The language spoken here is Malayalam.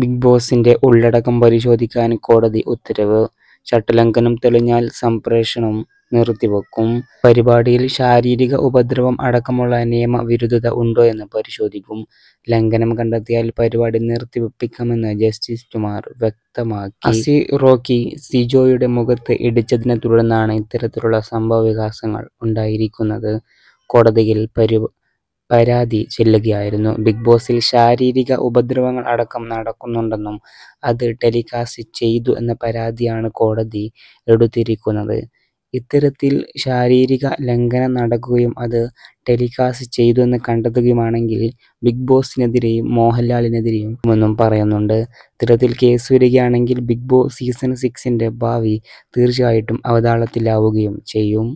ബിഗ് ബോസിന്റെ ഉള്ളടക്കം പരിശോധിക്കാൻ കോടതി ഉത്തരവ് ചട്ടലംഘനം തെളിഞ്ഞാൽ സംപ്രേഷണം നിർത്തിവെക്കും പരിപാടിയിൽ ശാരീരിക ഉപദ്രവം അടക്കമുള്ള നിയമവിരുദ്ധത ഉണ്ടോ എന്ന് പരിശോധിക്കും ലംഘനം കണ്ടെത്തിയാൽ പരിപാടി നിർത്തിവെപ്പിക്കാമെന്ന് ജസ്റ്റിസ് കുമാർ വ്യക്തമാക്കി അസി റോക്കി സിജോയുടെ മുഖത്ത് ഇടിച്ചതിനെ തുടർന്നാണ് ഇത്തരത്തിലുള്ള സംഭവ വികാസങ്ങൾ ഉണ്ടായിരിക്കുന്നത് കോടതിയിൽ പരി പരാതി ചെല്ലുകയായിരുന്നു ബിഗ് ബോസിൽ ശാരീരിക ഉപദ്രവങ്ങൾ അടക്കം നടക്കുന്നുണ്ടെന്നും അത് ടെലികാസ്റ്റ് ചെയ്തു എന്ന പരാതിയാണ് കോടതി എടുത്തിരിക്കുന്നത് ഇത്തരത്തിൽ ശാരീരിക ലംഘനം നടക്കുകയും അത് ടെലികാസ്റ്റ് ചെയ്തു എന്ന് കണ്ടെത്തുകയുമാണെങ്കിൽ ബിഗ് ബോസിനെതിരെയും മോഹൻലാലിനെതിരെയും എന്നും പറയുന്നുണ്ട് ഇത്തരത്തിൽ കേസ് വരികയാണെങ്കിൽ ബിഗ് ബോസ് സീസൺ സിക്സിൻ്റെ ഭാവി തീർച്ചയായിട്ടും അവതാളത്തിലാവുകയും ചെയ്യും